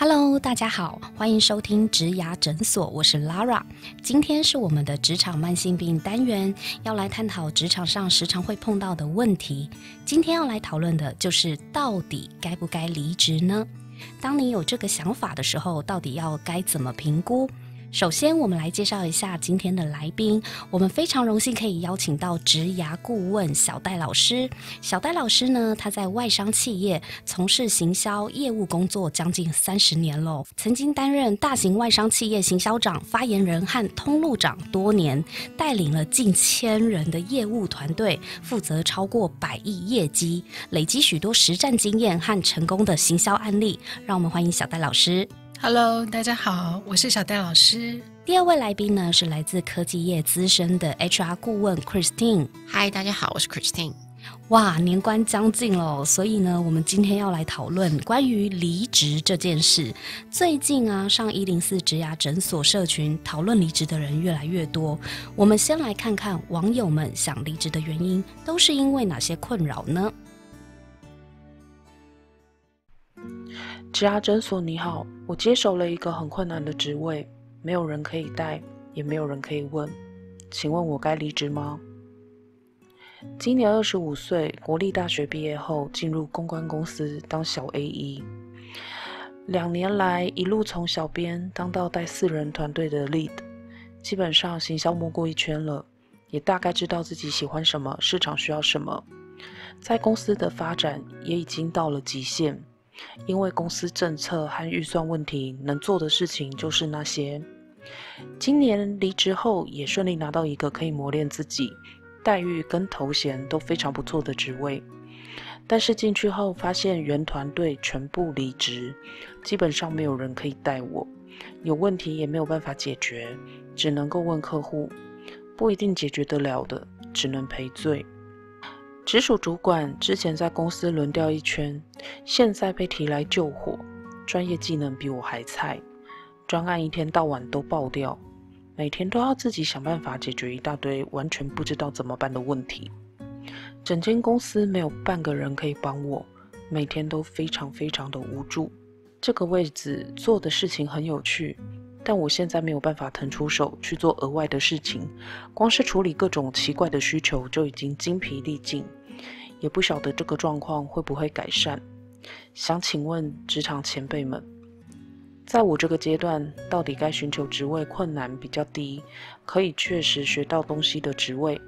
Hello，大家好，欢迎收听植牙诊所，我是 Lara。今天是我们的职场慢性病单元，要来探讨职场上时常会碰到的问题。今天要来讨论的就是到底该不该离职呢？当你有这个想法的时候，到底要该怎么评估？首先，我们来介绍一下今天的来宾。我们非常荣幸可以邀请到职涯顾问小戴老师。小戴老师呢，他在外商企业从事行销业务工作将近三十年喽，曾经担任大型外商企业行销长、发言人和通路长多年，带领了近千人的业务团队，负责超过百亿业绩，累积许多实战经验和成功的行销案例。让我们欢迎小戴老师。Hello，大家好，我是小戴老师。第二位来宾呢是来自科技业资深的 HR 顾问 Christine。Hi，大家好，我是 Christine。哇，年关将近哦，所以呢，我们今天要来讨论关于离职这件事。最近啊，上一零四职涯诊所社群讨论离职的人越来越多。我们先来看看网友们想离职的原因，都是因为哪些困扰呢？是啊，诊所你好，我接手了一个很困难的职位，没有人可以带，也没有人可以问，请问我该离职吗？今年二十五岁，国立大学毕业后进入公关公司当小 A E，两年来一路从小编当到带四人团队的 Lead，基本上行销摸过一圈了，也大概知道自己喜欢什么，市场需要什么，在公司的发展也已经到了极限。因为公司政策和预算问题，能做的事情就是那些。今年离职后，也顺利拿到一个可以磨练自己、待遇跟头衔都非常不错的职位。但是进去后发现原团队全部离职，基本上没有人可以带我，有问题也没有办法解决，只能够问客户，不一定解决得了的，只能赔罪。直属主管之前在公司轮调一圈，现在被提来救火，专业技能比我还菜，专案一天到晚都爆掉，每天都要自己想办法解决一大堆完全不知道怎么办的问题。整间公司没有半个人可以帮我，每天都非常非常的无助。这个位置做的事情很有趣，但我现在没有办法腾出手去做额外的事情，光是处理各种奇怪的需求就已经精疲力尽。也不晓得这个状况会不会改善，想请问职场前辈们，在我这个阶段，到底该寻求职位困难比较低，可以确实学到东西的职位，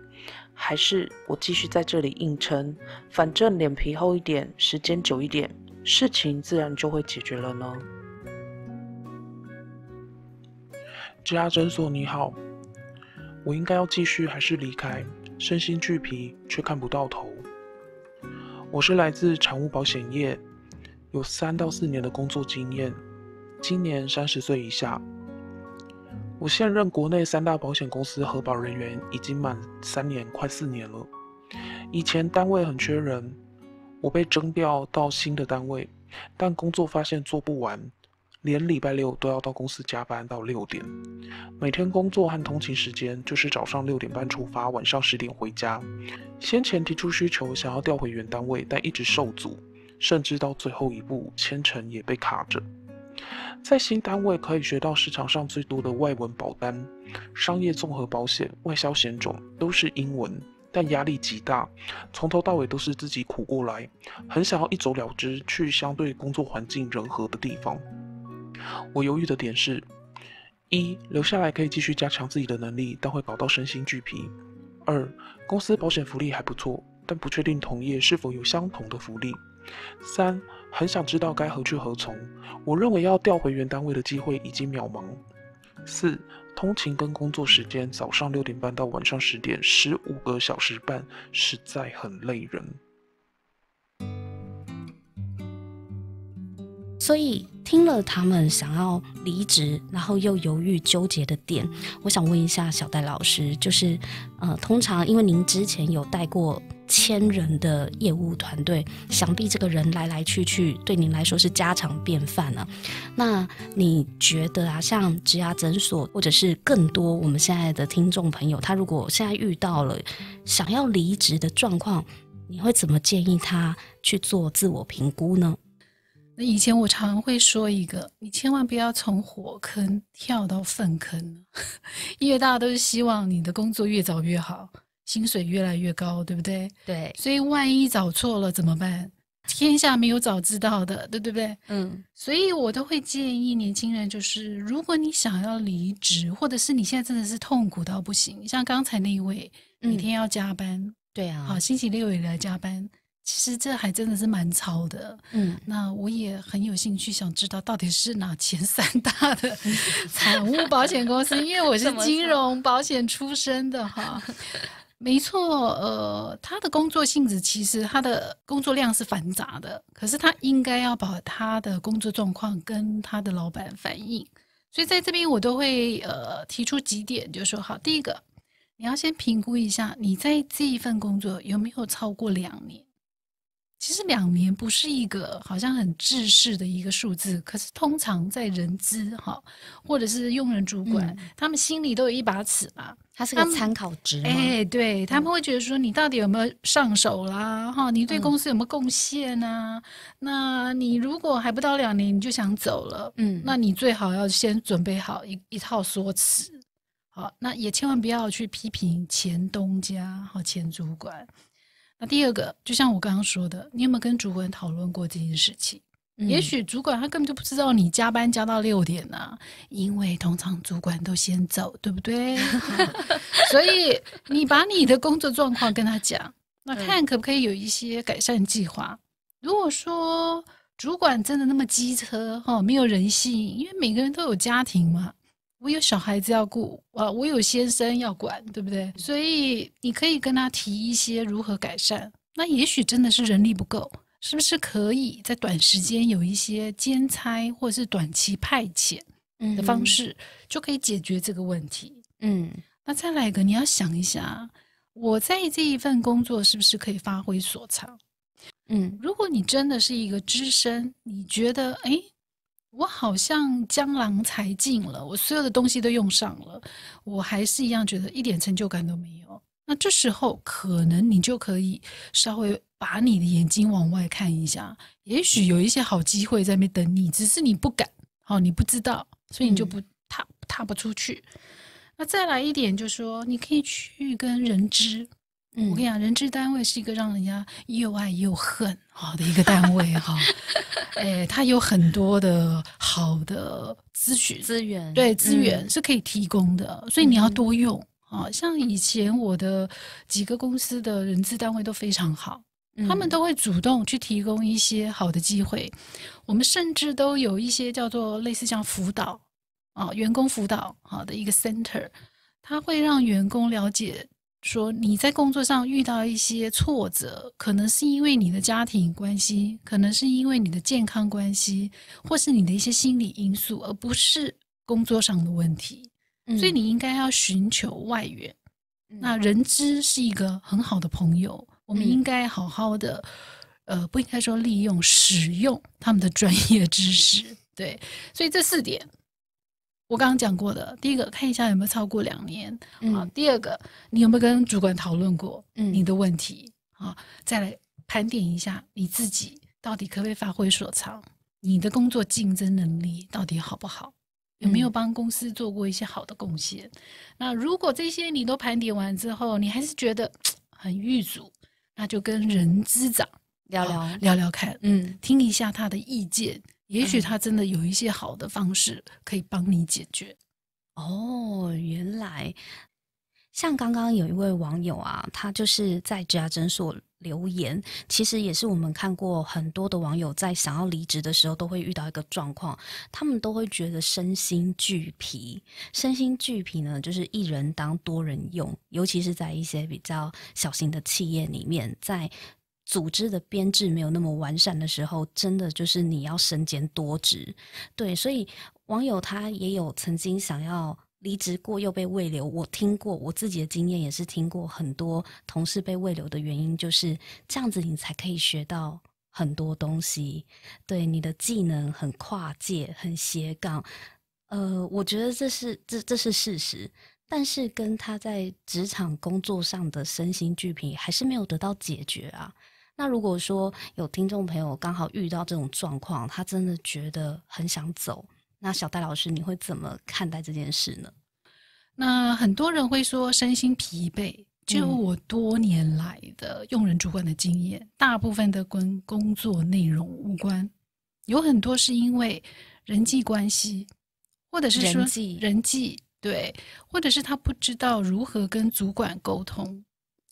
还是我继续在这里硬撑，反正脸皮厚一点，时间久一点，事情自然就会解决了呢？家诊所你好，我应该要继续还是离开？身心俱疲，却看不到头。我是来自产物保险业，有三到四年的工作经验，今年三十岁以下。我现任国内三大保险公司核保人员，已经满三年快四年了。以前单位很缺人，我被征调到新的单位，但工作发现做不完。连礼拜六都要到公司加班到六点，每天工作和通勤时间就是早上六点半出发，晚上十点回家。先前提出需求想要调回原单位，但一直受阻，甚至到最后一步，千成也被卡着。在新单位可以学到市场上最多的外文保单、商业综合保险、外销险种都是英文，但压力极大，从头到尾都是自己苦过来，很想要一走了之，去相对工作环境人和的地方。我犹豫的点是：一，留下来可以继续加强自己的能力，但会搞到身心俱疲；二，公司保险福利还不错，但不确定同业是否有相同的福利；三，很想知道该何去何从。我认为要调回原单位的机会已经渺茫。四，通勤跟工作时间早上六点半到晚上十点，十五个小时半，实在很累人。所以听了他们想要离职，然后又犹豫纠结的点，我想问一下小戴老师，就是呃，通常因为您之前有带过千人的业务团队，想必这个人来来去去对您来说是家常便饭了。那你觉得啊，像植牙诊所或者是更多我们现在的听众朋友，他如果现在遇到了想要离职的状况，你会怎么建议他去做自我评估呢？以前我常会说一个，你千万不要从火坑跳到粪坑，因为大家都是希望你的工作越早越好，薪水越来越高，对不对？对。所以万一找错了怎么办？天下没有早知道的，对不对？嗯。所以我都会建议年轻人，就是如果你想要离职，或者是你现在真的是痛苦到不行，像刚才那一位，每天要加班，对啊，好，星期六也来加班。其实这还真的是蛮超的，嗯，那我也很有兴趣想知道到底是哪前三大的 财务保险公司，因为我是金融保险出身的哈。没错，呃，他的工作性质其实他的工作量是繁杂的，可是他应该要把他的工作状况跟他的老板反映，所以在这边我都会呃提出几点，就说好，第一个，你要先评估一下你在这一份工作有没有超过两年。其实两年不是一个好像很制式的一个数字，可是通常在人资哈，或者是用人主管，他们心里都有一把尺嘛，它是个参考值。哎，对他们会觉得说你到底有没有上手啦，哈，你对公司有没有贡献呢？那你如果还不到两年你就想走了，嗯，那你最好要先准备好一一套说辞，好，那也千万不要去批评前东家和前主管。那第二个，就像我刚刚说的，你有没有跟主管讨论过这件事情？也许主管他根本就不知道你加班加到六点啊，因为通常主管都先走，对不对？所以你把你的工作状况跟他讲，那看可不可以有一些改善计划。如果说主管真的那么机车哈，没有人性，因为每个人都有家庭嘛。我有小孩子要顾啊，我有先生要管，对不对？所以你可以跟他提一些如何改善。那也许真的是人力不够，是不是可以在短时间有一些兼差或者是短期派遣的方式，就可以解决这个问题？嗯，那再来一个，你要想一下，我在这一份工作是不是可以发挥所长？嗯，如果你真的是一个资深，你觉得哎？我好像江郎才尽了，我所有的东西都用上了，我还是一样觉得一点成就感都没有。那这时候可能你就可以稍微把你的眼睛往外看一下，也许有一些好机会在那边等你，只是你不敢，哦，你不知道，所以你就不踏踏不出去。那再来一点，就说你可以去跟人知。嗯，我跟你讲，人知单位是一个让人家又爱又恨。好的一个单位哈，哎，它有很多的好的咨询资源，对资源是可以提供的，所以你要多用啊。像以前我的几个公司的人资单位都非常好，他们都会主动去提供一些好的机会。我们甚至都有一些叫做类似像辅导啊，员工辅导好的一个 center，它会让员工了解。说你在工作上遇到一些挫折，可能是因为你的家庭关系，可能是因为你的健康关系，或是你的一些心理因素，而不是工作上的问题。所以你应该要寻求外援。那人资是一个很好的朋友，我们应该好好的，呃，不应该说利用、使用他们的专业知识。对，所以这四点。我刚刚讲过的，第一个看一下有没有超过两年啊。第二个，你有没有跟主管讨论过你的问题啊？再来盘点一下你自己到底可不可以发挥所长，你的工作竞争能力到底好不好？有没有帮公司做过一些好的贡献？那如果这些你都盘点完之后，你还是觉得很遇阻，那就跟人资长聊聊聊聊看，嗯，听一下他的意见。也许他真的有一些好的方式可以帮你解决。哦，原来像刚刚有一位网友啊，他就是在家诊所留言。其实也是我们看过很多的网友在想要离职的时候都会遇到一个状况，他们都会觉得身心俱疲。身心俱疲呢，就是一人当多人用，尤其是在一些比较小型的企业里面，在。组织的编制没有那么完善的时候，真的就是你要身兼多职，对，所以网友他也有曾经想要离职过又被未留，我听过，我自己的经验也是听过很多同事被未留的原因就是这样子，你才可以学到很多东西，对，你的技能很跨界，很斜杠，呃，我觉得这是这这是事实，但是跟他在职场工作上的身心俱疲还是没有得到解决啊。那如果说有听众朋友刚好遇到这种状况，他真的觉得很想走，那小戴老师你会怎么看待这件事呢？那很多人会说身心疲惫，就我多年来的用人主管的经验，大部分的跟工作内容无关，有很多是因为人际关系，或者是说人际，人际对，或者是他不知道如何跟主管沟通，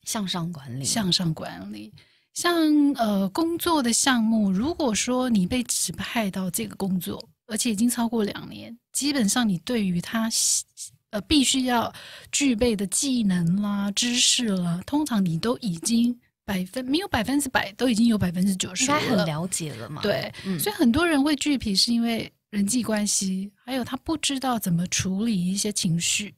向上管理，向上管理。像呃工作的项目，如果说你被指派到这个工作，而且已经超过两年，基本上你对于他呃必须要具备的技能啦、知识啦，通常你都已经百分没有百分之百，都已经有百分之九十，应该很了解了嘛？对，所以很多人会惧皮，是因为人际关系，还有他不知道怎么处理一些情绪，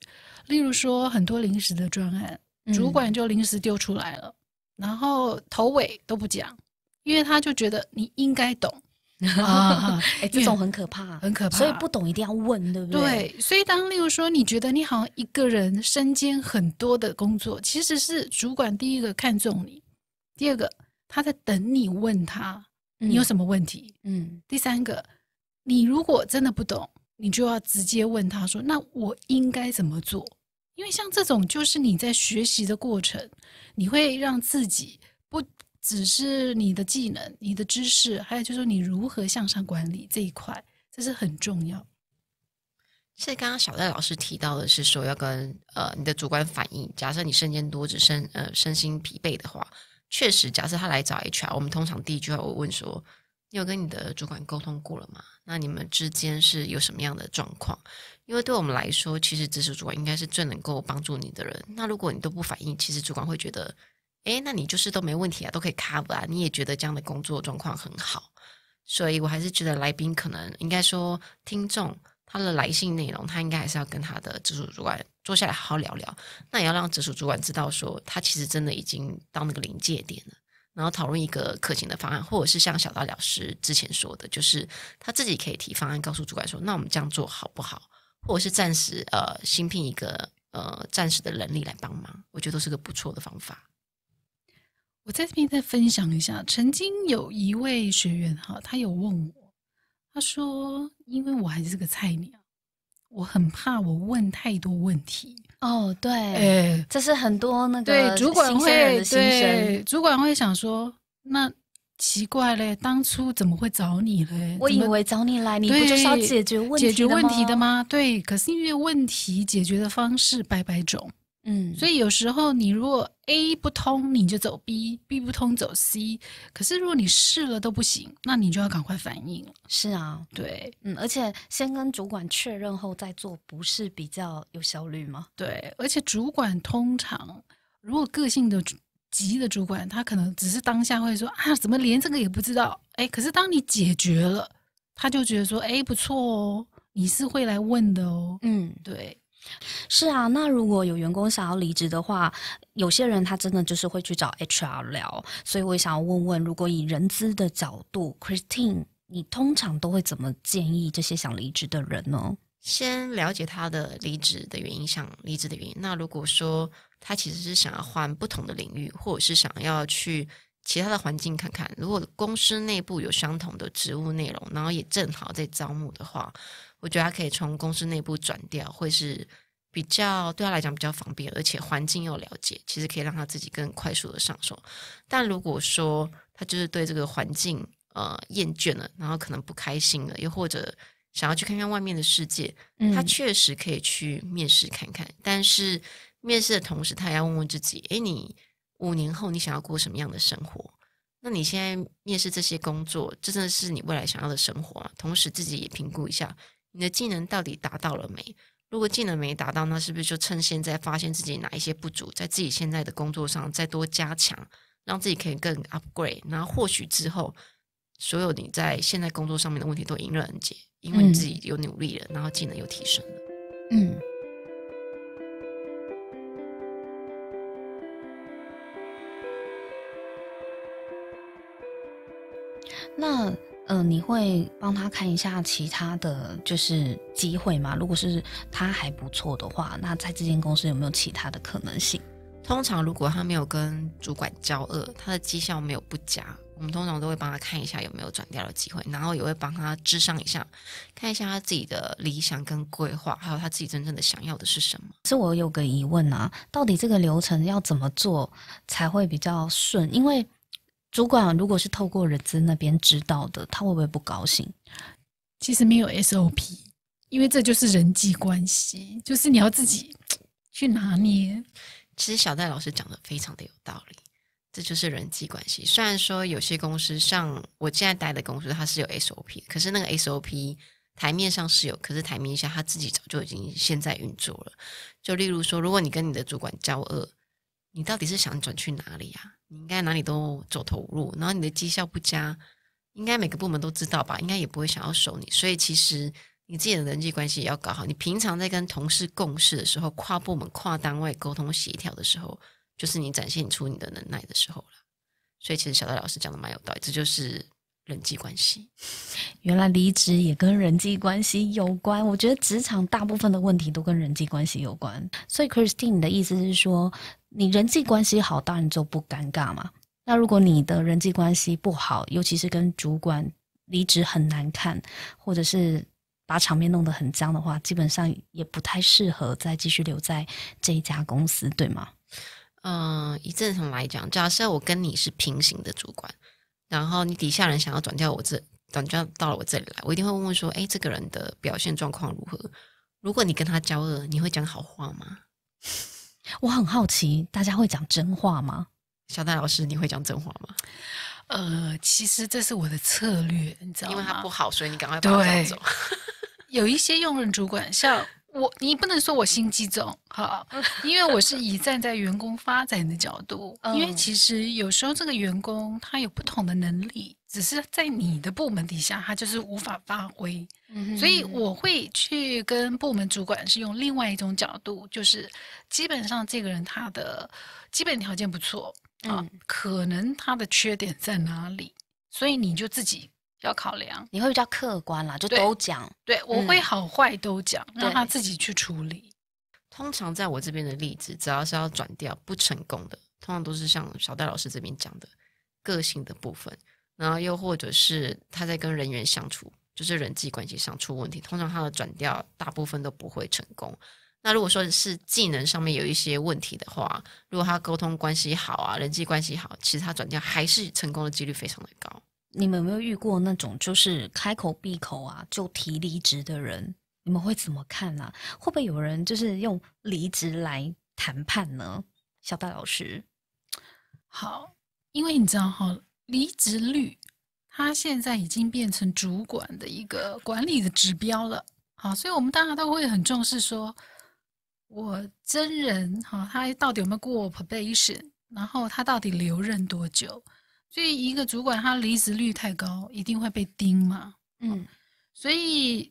例如说很多临时的专案，主管就临时丢出来了。然后头尾都不讲，因为他就觉得你应该懂。哎，这种很可怕，很可怕。所以不懂一定要问，对不对？对。所以当例如说，你觉得你好像一个人身兼很多的工作，其实是主管第一个看中你，第二个他在等你问他你有什么问题，嗯。第三个，你如果真的不懂，你就要直接问他说：“那我应该怎么做？”因为像这种就是你在学习的过程，你会让自己不只是你的技能、你的知识，还有就是你如何向上管理这一块，这是很重要。所以刚刚小戴老师提到的是说要跟呃你的主管反映，假设你身兼多职、身呃身心疲惫的话，确实，假设他来找 HR，我们通常第一句话会问说。你有跟你的主管沟通过了吗？那你们之间是有什么样的状况？因为对我们来说，其实直属主管应该是最能够帮助你的人。那如果你都不反应，其实主管会觉得，哎，那你就是都没问题啊，都可以 cover 啊。你也觉得这样的工作状况很好，所以我还是觉得来宾可能应该说听众他的来信内容，他应该还是要跟他的直属主管坐下来好好聊聊。那也要让直属主管知道说，他其实真的已经到那个临界点了。然后讨论一个可行的方案，或者是像小道老师之前说的，就是他自己可以提方案，告诉主管说：“那我们这样做好不好？”或者是暂时呃新聘一个呃暂时的人力来帮忙，我觉得都是个不错的方法。我在这边再分享一下，曾经有一位学员哈，他有问我，他说：“因为我还是个菜鸟，我很怕我问太多问题。”哦，对，这是很多那个主管会，对，主管会想说，那奇怪嘞，当初怎么会找你嘞？我以为找你来，你不就是要解决问题解决问题的吗？对，可是因为问题解决的方式百百种。嗯，所以有时候你如果 A 不通，你就走 B；B 不通走 C。可是如果你试了都不行，那你就要赶快反应了。是啊，对，嗯，而且先跟主管确认后再做，不是比较有效率吗？对，而且主管通常如果个性的急的主管，他可能只是当下会说啊，怎么连这个也不知道？哎，可是当你解决了，他就觉得说，哎，不错哦，你是会来问的哦。嗯，对。是啊，那如果有员工想要离职的话，有些人他真的就是会去找 HR 聊。所以，我想要问问，如果以人资的角度，Christine，你通常都会怎么建议这些想离职的人呢？先了解他的离职的原因，想离职的原因。那如果说他其实是想要换不同的领域，或者是想要去。其他的环境看看，如果公司内部有相同的职务内容，然后也正好在招募的话，我觉得他可以从公司内部转调，会是比较对他来讲比较方便，而且环境又了解，其实可以让他自己更快速的上手。但如果说他就是对这个环境呃厌倦了，然后可能不开心了，又或者想要去看看外面的世界，他确实可以去面试看看。但是面试的同时，他也要问问自己，哎，你。五年后你想要过什么样的生活？那你现在面试这些工作，这真的是你未来想要的生活吗？同时自己也评估一下你的技能到底达到了没？如果技能没达到，那是不是就趁现在发现自己哪一些不足，在自己现在的工作上再多加强，让自己可以更 upgrade？然后或许之后所有你在现在工作上面的问题都迎刃而解，因为你自己有努力了，然后技能又提升了。嗯。那，嗯，你会帮他看一下其他的就是机会吗？如果是他还不错的话，那在这间公司有没有其他的可能性？通常如果他没有跟主管交恶，他的绩效没有不佳，我们通常都会帮他看一下有没有转调的机会，然后也会帮他支上一下，看一下他自己的理想跟规划，还有他自己真正的想要的是什么。是我有个疑问啊，到底这个流程要怎么做才会比较顺？因为。主管如果是透过人资那边知道的，他会不会不高兴？其实没有 SOP，因为这就是人际关系，就是你要自己去拿捏。其实小戴老师讲的非常的有道理，这就是人际关系。虽然说有些公司像我现在待的公司，它是有 SOP，可是那个 SOP 台面上是有，可是台面下他自己早就已经现在运作了。就例如说，如果你跟你的主管交恶，你到底是想转去哪里呀？你应该哪里都走投无路，然后你的绩效不佳，应该每个部门都知道吧，应该也不会想要收你，所以其实你自己的人际关系要搞好，你平常在跟同事共事的时候，跨部门、跨单位沟通协调的时候，就是你展现出你的能耐的时候了。所以其实小戴老师讲的蛮有道理，这就是。人际关系，原来离职也跟人际关系有关。我觉得职场大部分的问题都跟人际关系有关，所以 Christine，你的意思是说，你人际关系好，当然就不尴尬嘛。那如果你的人际关系不好，尤其是跟主管离职很难看，或者是把场面弄得很脏的话，基本上也不太适合再继续留在这一家公司，对吗？嗯，以正常来讲，假设我跟你是平行的主管。然后你底下人想要转调我这转调到了我这里来，我一定会问问说：哎，这个人的表现状况如何？如果你跟他交恶，你会讲好话吗？我很好奇，大家会讲真话吗？小戴老师，你会讲真话吗？呃，其实这是我的策略，你知道吗？因为他不好，所以你赶快把他赶走。有一些用人主管像。我，你不能说我心机重哈，因为我是以站在员工发展的角度，因为其实有时候这个员工他有不同的能力，只是在你的部门底下他就是无法发挥，所以我会去跟部门主管是用另外一种角度，就是基本上这个人他的基本条件不错啊，可能他的缺点在哪里，所以你就自己。要考量，你会比较客观啦，就都讲。对，我会好坏都讲，让他自己去处理。通常在我这边的例子，只要是要转掉不成功的，通常都是像小戴老师这边讲的，个性的部分，然后又或者是他在跟人员相处，就是人际关系上出问题。通常他的转调大部分都不会成功。那如果说是技能上面有一些问题的话，如果他沟通关系好啊，人际关系好，其实他转调还是成功的几率非常的高。你们有没有遇过那种就是开口闭口啊就提离职的人？你们会怎么看呢？会不会有人就是用离职来谈判呢？小戴老师，好，因为你知道哈，离职率他现在已经变成主管的一个管理的指标了。好，所以我们大家都会很重视，说我真人哈，他到底有没有过 probation，然后他到底留任多久？所以一个主管他离职率太高，一定会被盯嘛？嗯，所以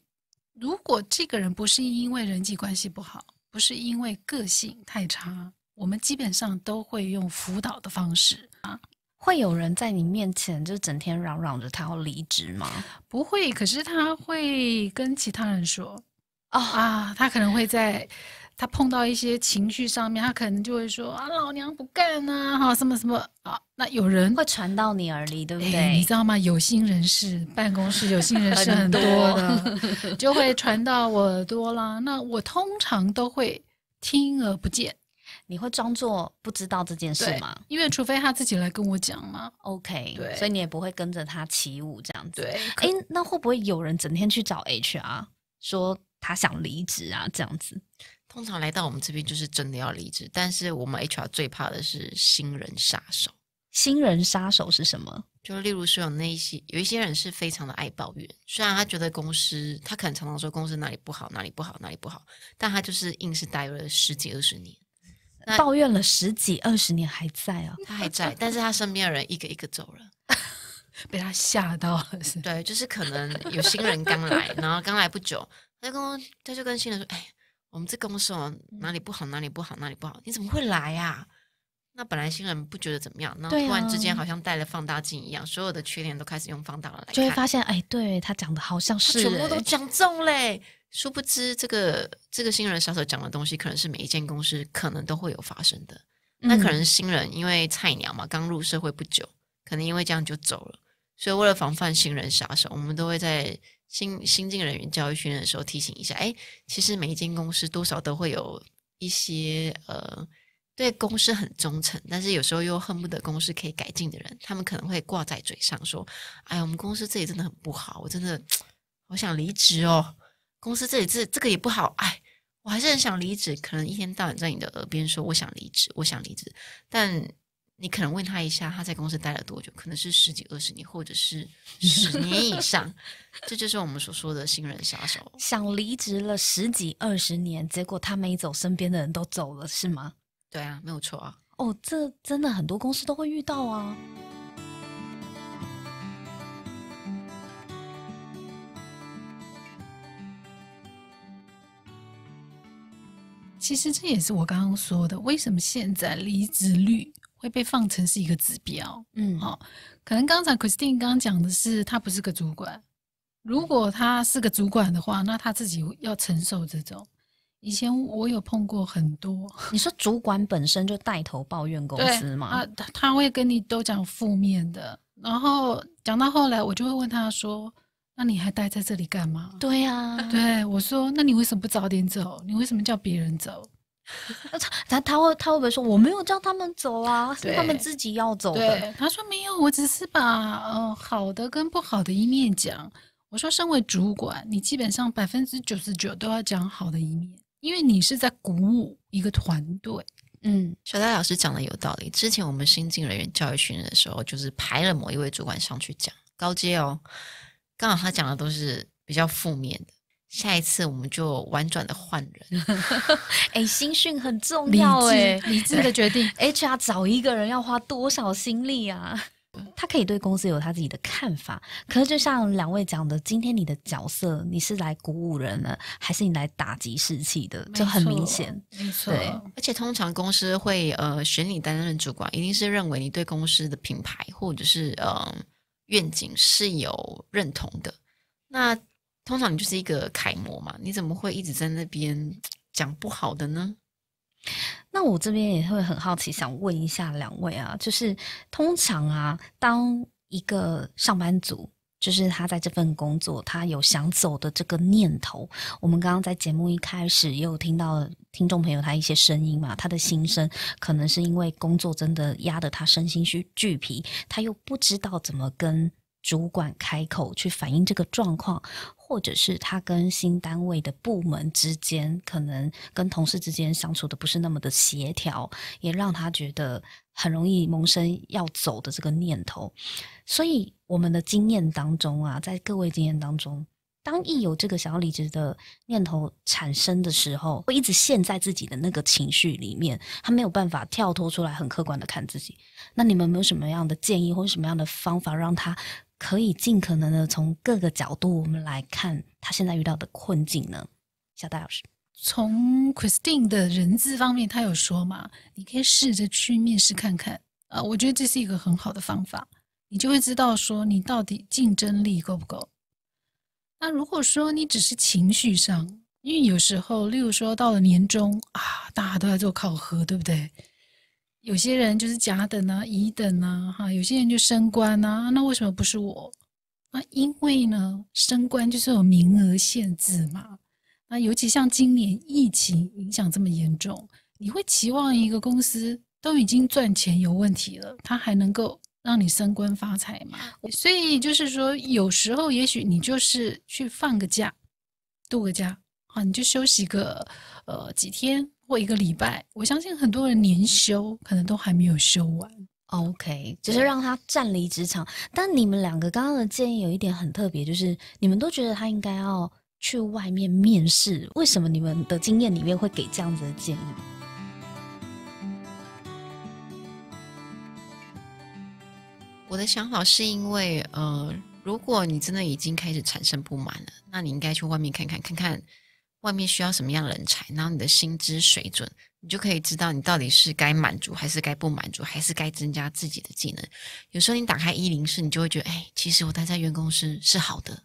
如果这个人不是因为人际关系不好，不是因为个性太差，我们基本上都会用辅导的方式啊。会有人在你面前就整天嚷嚷着他要离职吗？不会，可是他会跟其他人说，啊，他可能会在。他碰到一些情绪上面，他可能就会说啊，老娘不干呐，哈，什么什么啊？那有人会传到你耳里，对不对？你知道吗？有心人士，办公室有心人士很多的，就会传到我耳朵啦。那我通常都会听而不见。你会装作不知道这件事吗？因为除非他自己来跟我讲嘛。OK，所以你也不会跟着他起舞这样子。对。哎，那会不会有人整天去找 HR 说他想离职啊？这样子。通常来到我们这边就是真的要离职，但是我们 HR 最怕的是新人杀手。新人杀手是什么？就例如说有那些有一些人是非常的爱抱怨，虽然他觉得公司他可能常常说公司哪里不好哪里不好哪里不好，但他就是硬是待了十几二十年，抱怨了十几二十年还在啊，他还在，但是他身边的人一个一个走了，被他吓到了是？对，就是可能有新人刚来，然后刚来不久，他就跟他就跟新人说，哎。我们这公司哦，哪里不好，哪里不好，哪里不好，你怎么会来呀？那本来新人不觉得怎么样，那突然之间好像带了放大镜一样，所有的缺点都开始用放大了来就会发现，哎，对他讲的好像是全部都讲中嘞。殊不知，这个这个新人杀手讲的东西，可能是每一件公司可能都会有发生的。那可能新人因为菜鸟嘛，刚入社会不久，可能因为这样就走了。所以为了防范新人杀手，我们都会在。新新进人员教育训练的时候，提醒一下，哎，其实每一间公司多少都会有一些呃，对公司很忠诚，但是有时候又恨不得公司可以改进的人，他们可能会挂在嘴上说，哎，我们公司这里真的很不好，我真的我想离职哦，公司这里这这个也不好，哎，我还是很想离职，可能一天到晚在你的耳边说我想离职，我想离职，但。你可能问他一下，他在公司待了多久？可能是十几二十年，或者是十年以上。这就是我们所说的新人杀手。想离职了十几二十年，结果他没走，身边的人都走了，是吗？对啊，没有错啊。哦，这真的很多公司都会遇到啊。其实这也是我刚刚说的，为什么现在离职率？会被放成是一个指标，嗯，好，可能刚才 h r i s t i n 刚刚讲的是他不是个主管，如果他是个主管的话，那他自己要承受这种。以前我有碰过很多，你说主管本身就带头抱怨公司吗？他他会跟你都讲负面的，然后讲到后来，我就会问他说：“那你还待在这里干嘛？”对呀，对，我说：“那你为什么不早点走？你为什么叫别人走？” 他他会他会不会说我没有叫他们走啊？是他们自己要走的。他说没有，我只是把嗯好的跟不好的一面讲。我说身为主管，你基本上百分之九十九都要讲好的一面，因为你是在鼓舞一个团队。嗯，小戴老师讲的有道理。之前我们新进人员教育训练的时候，就是排了某一位主管上去讲高阶哦，刚好他讲的都是比较负面的。下一次我们就婉转的换人。哎，新训很重要哎，理智的决定。H R 找一个人要花多少心力啊？他可以对公司有他自己的看法，可是就像两位讲的，今天你的角色，你是来鼓舞人的，还是你来打击士气的？就很明显，没错。而且通常公司会呃选你担任主管，一定是认为你对公司的品牌或者是呃愿景是有认同的。那。通常你就是一个楷模嘛，你怎么会一直在那边讲不好的呢？那我这边也会很好奇，想问一下两位啊，就是通常啊，当一个上班族，就是他在这份工作，他有想走的这个念头，我们刚刚在节目一开始也有听到听众朋友他一些声音嘛，他的心声，可能是因为工作真的压得他身心俱俱疲，他又不知道怎么跟主管开口去反映这个状况。或者是他跟新单位的部门之间，可能跟同事之间相处的不是那么的协调，也让他觉得很容易萌生要走的这个念头。所以我们的经验当中啊，在各位经验当中，当一有这个想要离职的念头产生的时候，会一直陷在自己的那个情绪里面，他没有办法跳脱出来，很客观的看自己。那你们有没有什么样的建议或者什么样的方法让他？可以尽可能的从各个角度，我们来看他现在遇到的困境呢，小戴老师。从 Christine 的人资方面，他有说嘛，你可以试着去面试看看，啊，我觉得这是一个很好的方法，你就会知道说你到底竞争力够不够。那如果说你只是情绪上，因为有时候，例如说到了年终啊，大家都在做考核，对不对？有些人就是甲等啊、乙等啊，哈，有些人就升官啊，那为什么不是我？那因为呢，升官就是有名额限制嘛。那尤其像今年疫情影响这么严重，你会期望一个公司都已经赚钱有问题了，他还能够让你升官发财吗？所以就是说，有时候也许你就是去放个假，度个假。你就休息个呃几天或一个礼拜，我相信很多人年休可能都还没有休完。OK，就是让他暂离职场。但你们两个刚刚的建议有一点很特别，就是你们都觉得他应该要去外面面试。为什么你们的经验里面会给这样子的建议？我的想法是因为，呃，如果你真的已经开始产生不满了，那你应该去外面看看看看。外面需要什么样的人才，然后你的薪资水准，你就可以知道你到底是该满足还是该不满足，还是该增加自己的技能。有时候你打开一零四，你就会觉得，哎，其实我待在原公司是好的，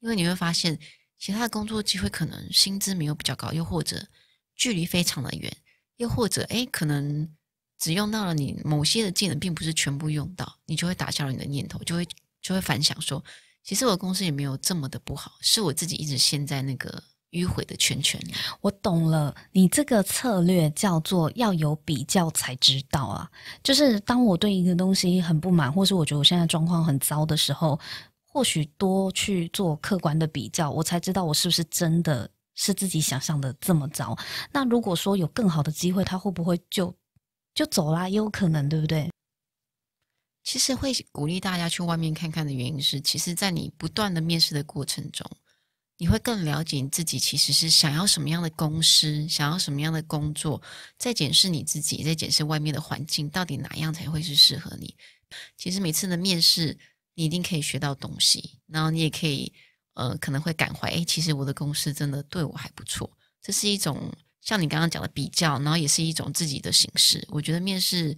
因为你会发现其他的工作机会可能薪资没有比较高，又或者距离非常的远，又或者哎，可能只用到了你某些的技能，并不是全部用到，你就会打消了你的念头，就会就会反想说，其实我的公司也没有这么的不好，是我自己一直陷在那个。迂回的圈圈，我懂了。你这个策略叫做要有比较才知道啊。就是当我对一个东西很不满，或是我觉得我现在状况很糟的时候，或许多去做客观的比较，我才知道我是不是真的是自己想象的这么糟。那如果说有更好的机会，他会不会就就走啦？也有可能，对不对？其实会鼓励大家去外面看看的原因是，其实，在你不断的面试的过程中。你会更了解你自己，其实是想要什么样的公司，想要什么样的工作，在检视你自己，在检视外面的环境，到底哪样才会是适合你。其实每次的面试，你一定可以学到东西，然后你也可以，呃，可能会感怀，诶，其实我的公司真的对我还不错。这是一种像你刚刚讲的比较，然后也是一种自己的形式。我觉得面试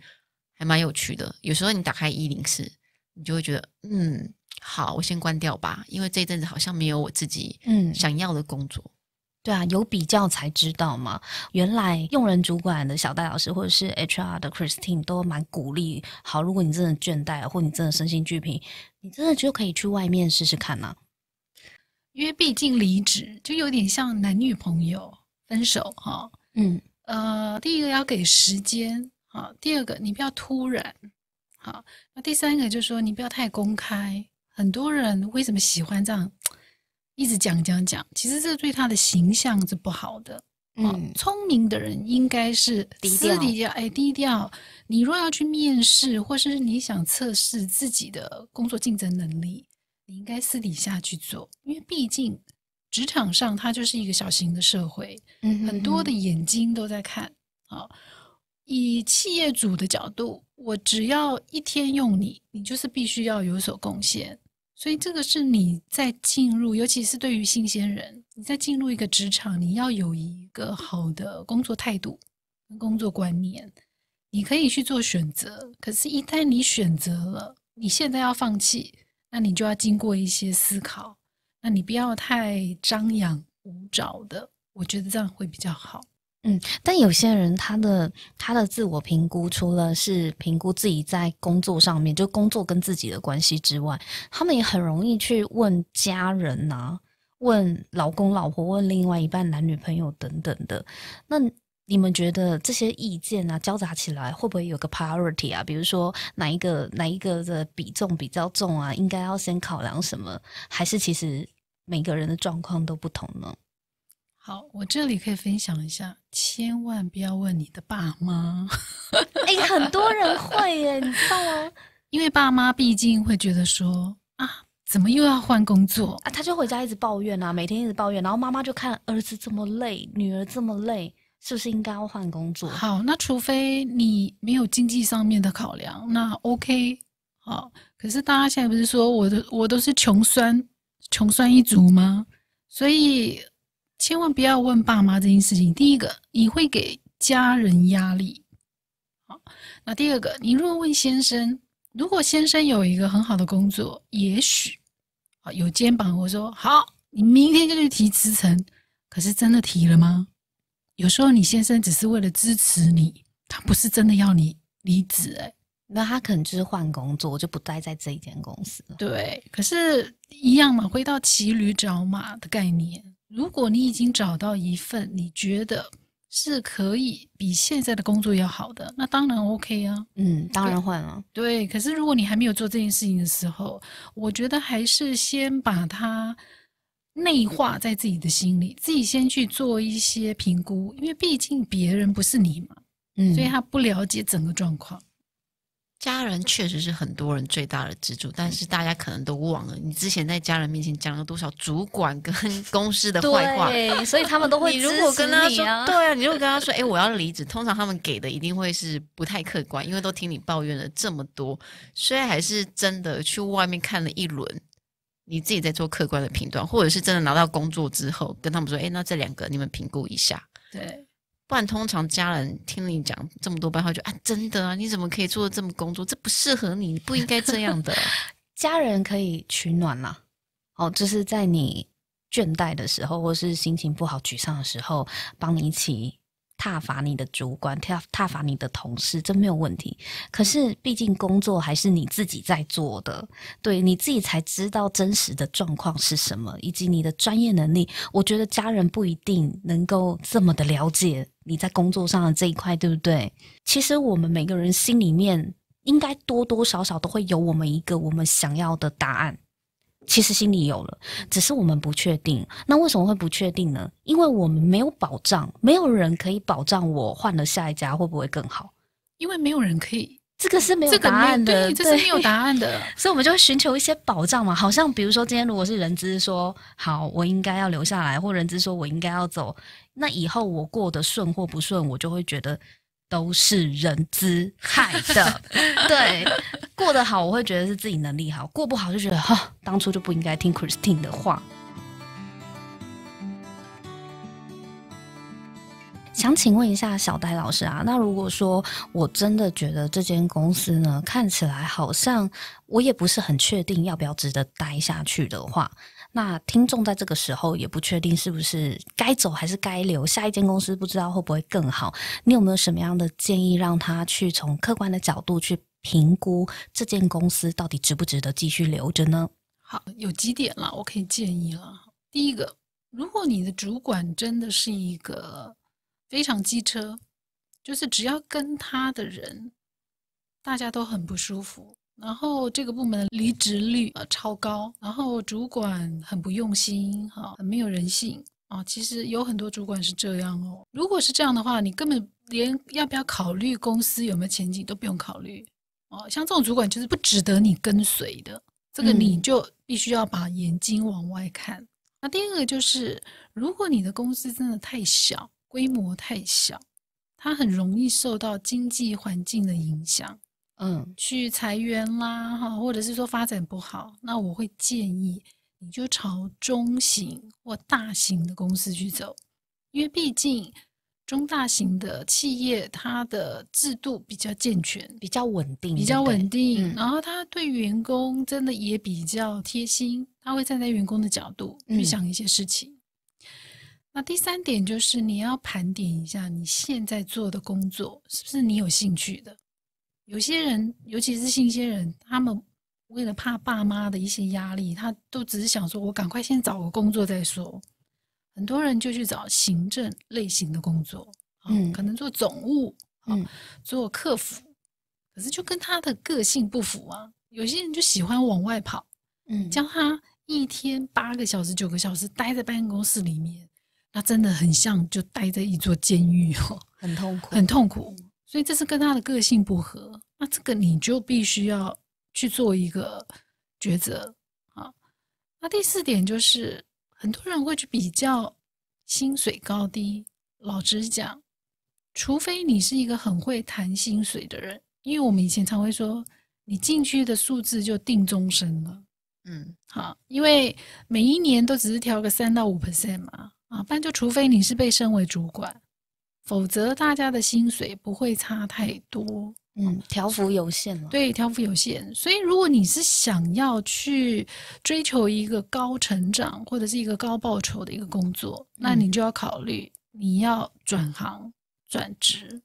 还蛮有趣的，有时候你打开一零四，你就会觉得，嗯。好，我先关掉吧，因为这一阵子好像没有我自己嗯想要的工作。对啊，有比较才知道嘛。原来用人主管的小戴老师，或者是 HR 的 Christine 都蛮鼓励。好，如果你真的倦怠，或你真的身心俱疲，你真的就可以去外面试试看啦。因为毕竟离职就有点像男女朋友分手哈。嗯，呃，第一个要给时间，哈，第二个你不要突然，好；那第三个就是说你不要太公开。很多人为什么喜欢这样一直讲讲讲？其实这对他的形象是不好的。嗯，聪明的人应该是私底下哎低调。你若要去面试，或是你想测试自己的工作竞争能力，你应该私底下去做，因为毕竟职场上它就是一个小型的社会，嗯，很多的眼睛都在看。啊，以企业主的角度，我只要一天用你，你就是必须要有所贡献。所以这个是你在进入，尤其是对于新鲜人，你在进入一个职场，你要有一个好的工作态度、工作观念，你可以去做选择。可是，一旦你选择了，你现在要放弃，那你就要经过一些思考。那你不要太张扬无找的，我觉得这样会比较好。嗯，但有些人他的他的自我评估，除了是评估自己在工作上面，就工作跟自己的关系之外，他们也很容易去问家人啊，问老公老婆，问另外一半男女朋友等等的。那你们觉得这些意见啊交杂起来，会不会有个 priority 啊？比如说哪一个哪一个的比重比较重啊？应该要先考量什么？还是其实每个人的状况都不同呢？好，我这里可以分享一下，千万不要问你的爸妈。哎，很多人会耶，你知道吗？因为爸妈毕竟会觉得说啊，怎么又要换工作啊？他就回家一直抱怨啊，每天一直抱怨。然后妈妈就看儿子这么累，女儿这么累，是不是应该要换工作？好，那除非你没有经济上面的考量，那 OK。好，可是大家现在不是说我都我都是穷酸穷酸一族吗？所以。千万不要问爸妈这件事情。第一个，你会给家人压力。好，那第二个，你若问先生，如果先生有一个很好的工作，也许啊有肩膀，我说好，你明天就去提辞呈。可是真的提了吗？有时候你先生只是为了支持你，他不是真的要你离职哎。那他可能就是换工作，就不待在这一间公司了。对，可是一样嘛，回到骑驴找马的概念。如果你已经找到一份你觉得是可以比现在的工作要好的，那当然 OK 啊。嗯，当然换了。对，可是如果你还没有做这件事情的时候，我觉得还是先把它内化在自己的心里，自己先去做一些评估，因为毕竟别人不是你嘛，嗯，所以他不了解整个状况。家人确实是很多人最大的支柱，但是大家可能都忘了，你之前在家人面前讲了多少主管跟 公司的坏话，所以他们都会。你如果跟他说，对啊，你如果跟他说，哎，我要离职。通常他们给的一定会是不太客观，因为都听你抱怨了这么多。虽然还是真的去外面看了一轮，你自己在做客观的评断，或者是真的拿到工作之后跟他们说，哎，那这两个你们评估一下。对。不然，通常家人听了你讲这么多白话，就啊，真的啊，你怎么可以做这么工作？这不适合你，不应该这样的。家人可以取暖啦，哦，就是在你倦怠的时候，或是心情不好、沮丧的时候，帮你一起。挞伐你的主管，挞挞伐你的同事，这没有问题。可是，毕竟工作还是你自己在做的，对你自己才知道真实的状况是什么，以及你的专业能力。我觉得家人不一定能够这么的了解你在工作上的这一块，对不对？其实我们每个人心里面应该多多少少都会有我们一个我们想要的答案。其实心里有了，只是我们不确定。那为什么会不确定呢？因为我们没有保障，没有人可以保障我换了下一家会不会更好，因为没有人可以，这个是没有答案的，这是没有答案的。所以，我们就会寻求一些保障嘛。好像比如说，今天如果是人资说好，我应该要留下来，或人资说我应该要走，那以后我过得顺或不顺，我就会觉得。都是人资害的，对，过得好我会觉得是自己能力好，过不好就觉得哈，当初就不应该听 c h r i s t i n e 的话。想请问一下小戴老师啊，那如果说我真的觉得这间公司呢看起来好像我也不是很确定要不要值得待下去的话，那听众在这个时候也不确定是不是该走还是该留下一间公司，不知道会不会更好？你有没有什么样的建议让他去从客观的角度去评估这间公司到底值不值得继续留着呢？好，有几点了，我可以建议了。第一个，如果你的主管真的是一个。非常机车，就是只要跟他的人，大家都很不舒服。然后这个部门离职率超高，然后主管很不用心，哈，很没有人性啊。其实有很多主管是这样哦。如果是这样的话，你根本连要不要考虑公司有没有前景都不用考虑哦。像这种主管就是不值得你跟随的，这个你就必须要把眼睛往外看。那第二个就是，如果你的公司真的太小。规模太小，它很容易受到经济环境的影响，嗯，去裁员啦，哈，或者是说发展不好，那我会建议你就朝中型或大型的公司去走，因为毕竟中大型的企业它的制度比较健全，比较稳定，比较稳定，然后他对员工真的也比较贴心，他会站在员工的角度去想一些事情。那第三点就是，你要盘点一下你现在做的工作是不是你有兴趣的。有些人，尤其是新鲜人，他们为了怕爸妈的一些压力，他都只是想说：“我赶快先找个工作再说。”很多人就去找行政类型的工作，嗯，可能做总务，嗯，做客服，可是就跟他的个性不符啊。有些人就喜欢往外跑，嗯，叫他一天八个小时、九个小时待在办公室里面。他真的很像就待在一座监狱哦，很痛苦，很痛苦。所以这是跟他的个性不合。那这个你就必须要去做一个抉择啊。那第四点就是，很多人会去比较薪水高低。老实讲，除非你是一个很会谈薪水的人，因为我们以前常会说，你进去的数字就定终身了。嗯，好，因为每一年都只是调个三到五 percent 嘛。啊，但就除非你是被升为主管，否则大家的薪水不会差太多。嗯，条幅有限对，条幅有限，所以如果你是想要去追求一个高成长或者是一个高报酬的一个工作，那你就要考虑你要转行转职。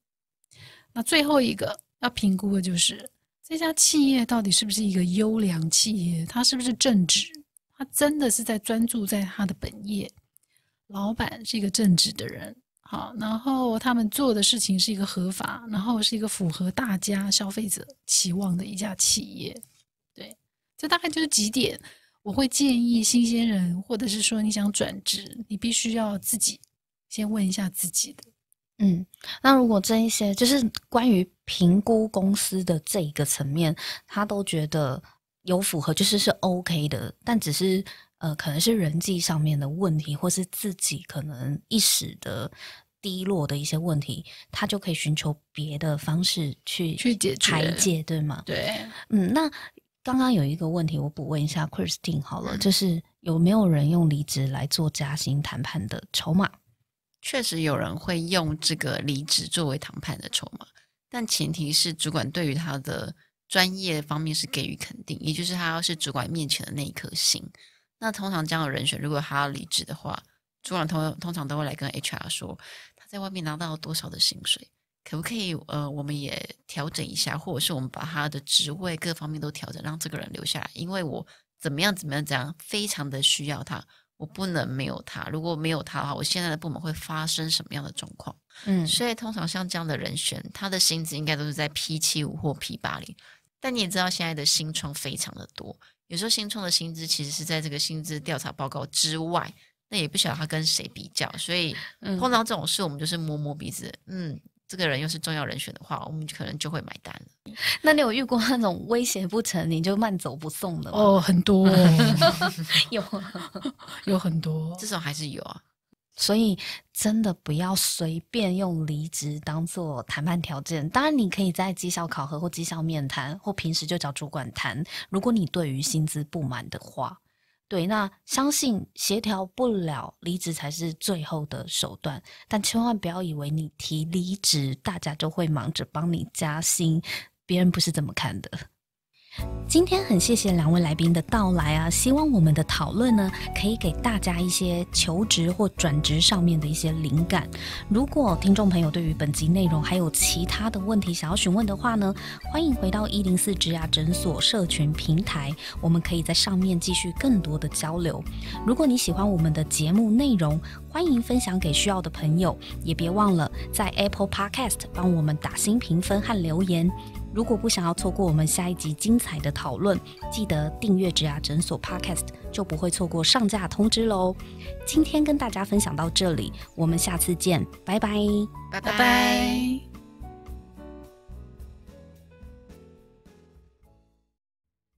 那最后一个要评估的就是这家企业到底是不是一个优良企业，它是不是正直，它真的是在专注在它的本业。老板是一个正直的人，好，然后他们做的事情是一个合法，然后是一个符合大家消费者期望的一家企业，对，这大概就是几点。我会建议新鲜人，或者是说你想转职，你必须要自己先问一下自己的。嗯，那如果这一些就是关于评估公司的这一个层面，他都觉得有符合，就是是 OK 的，但只是。呃，可能是人际上面的问题，或是自己可能一时的低落的一些问题，他就可以寻求别的方式去去解排解，对吗？对，嗯，那刚刚有一个问题，我补问一下，Christine，好了，就是有没有人用离职来做加薪谈判的筹码？确实有人会用这个离职作为谈判的筹码，但前提是主管对于他的专业方面是给予肯定，也就是他要是主管面前的那一颗心。那通常这样的人选，如果他要离职的话，主管通通常都会来跟 H R 说，他在外面拿到了多少的薪水，可不可以呃，我们也调整一下，或者是我们把他的职位各方面都调整，让这个人留下来，因为我怎么样怎么样怎样，非常的需要他，我不能没有他。如果没有他的话，我现在的部门会发生什么样的状况？嗯，所以通常像这样的人选，他的薪资应该都是在 P 七五或 P 八零，但你也知道，现在的新创非常的多。有时候新创的薪资其实是在这个薪资调查报告之外，那也不晓得他跟谁比较，所以碰到这种事，我们就是摸摸鼻子。嗯，这个人又是重要人选的话，我们可能就会买单了。那你有遇过那种威胁不成，你就慢走不送的吗？哦，很多，有，有很多，至少还是有啊。所以，真的不要随便用离职当做谈判条件。当然，你可以在绩效考核或绩效面谈，或平时就找主管谈。如果你对于薪资不满的话，对，那相信协调不了，离职才是最后的手段。但千万不要以为你提离职，大家就会忙着帮你加薪，别人不是这么看的。今天很谢谢两位来宾的到来啊，希望我们的讨论呢，可以给大家一些求职或转职上面的一些灵感。如果听众朋友对于本集内容还有其他的问题想要询问的话呢，欢迎回到一零四职牙诊所社群平台，我们可以在上面继续更多的交流。如果你喜欢我们的节目内容，欢迎分享给需要的朋友，也别忘了在 Apple Podcast 帮我们打新评分和留言。如果不想要错过我们下一集精彩的讨论，记得订阅植牙诊所 Podcast，就不会错过上架通知喽。今天跟大家分享到这里，我们下次见，拜拜，拜拜。